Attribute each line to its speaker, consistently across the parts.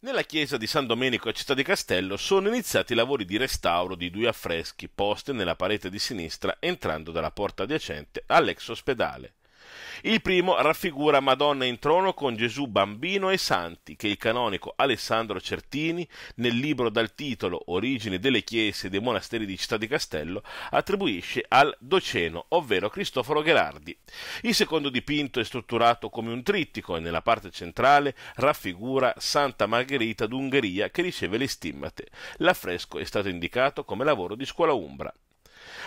Speaker 1: Nella chiesa di San Domenico a Città di Castello sono iniziati i lavori di restauro di due affreschi posti nella parete di sinistra entrando dalla porta adiacente all'ex ospedale. Il primo raffigura Madonna in trono con Gesù bambino e santi, che il canonico Alessandro Certini, nel libro dal titolo Origine delle chiese e dei monasteri di Città di Castello, attribuisce al Doceno, ovvero Cristoforo Gherardi. Il secondo dipinto è strutturato come un trittico e nella parte centrale raffigura Santa Margherita d'Ungheria che riceve le stimmate. L'affresco è stato indicato come lavoro di scuola umbra.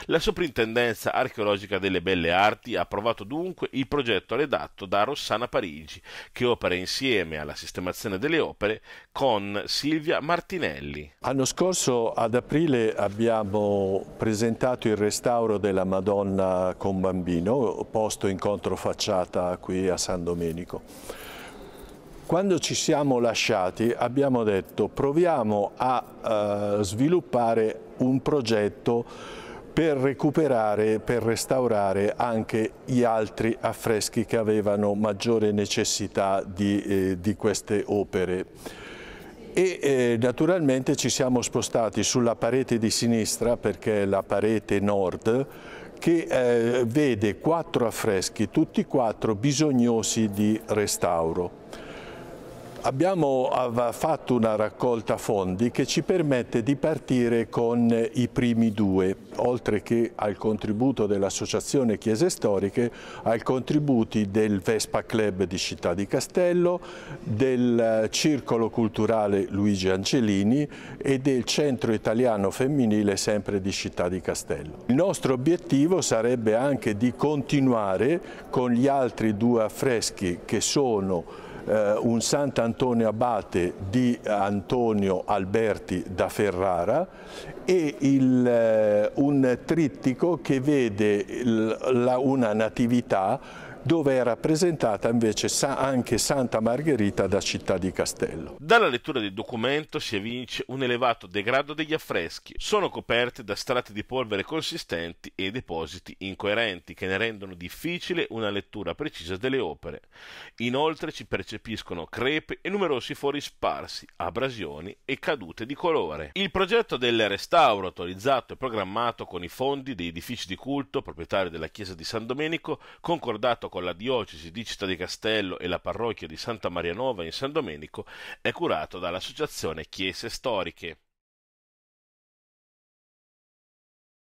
Speaker 1: La Soprintendenza archeologica delle belle arti ha approvato dunque il progetto redatto da Rossana Parigi, che opera insieme alla sistemazione delle opere con Silvia Martinelli.
Speaker 2: L'anno scorso ad aprile abbiamo presentato il restauro della Madonna con bambino, posto in controfacciata qui a San Domenico quando ci siamo lasciati abbiamo detto proviamo a eh, sviluppare un progetto per recuperare, per restaurare anche gli altri affreschi che avevano maggiore necessità di, eh, di queste opere. E eh, naturalmente ci siamo spostati sulla parete di sinistra, perché è la parete nord, che eh, vede quattro affreschi, tutti quattro bisognosi di restauro. Abbiamo fatto una raccolta fondi che ci permette di partire con i primi due, oltre che al contributo dell'Associazione Chiese Storiche, ai contributi del Vespa Club di Città di Castello, del Circolo Culturale Luigi Angelini e del Centro Italiano Femminile sempre di Città di Castello. Il nostro obiettivo sarebbe anche di continuare con gli altri due affreschi che sono eh, un Sant'Antonio Abate di Antonio Alberti da Ferrara e il, eh, un trittico che vede il, la, una natività dove è rappresentata invece anche Santa Margherita da Città di Castello.
Speaker 1: Dalla lettura del documento si evince un elevato degrado degli affreschi. Sono coperte da strati di polvere consistenti e depositi incoerenti che ne rendono difficile una lettura precisa delle opere. Inoltre ci percepiscono crepe e numerosi fori sparsi, abrasioni e cadute di colore. Il progetto del restauro autorizzato e programmato con i fondi dei edifici di culto proprietari della chiesa di San Domenico, concordato con la diocesi di Città di Castello e la parrocchia di Santa Maria Nova in San Domenico, è curato dall'Associazione Chiese Storiche.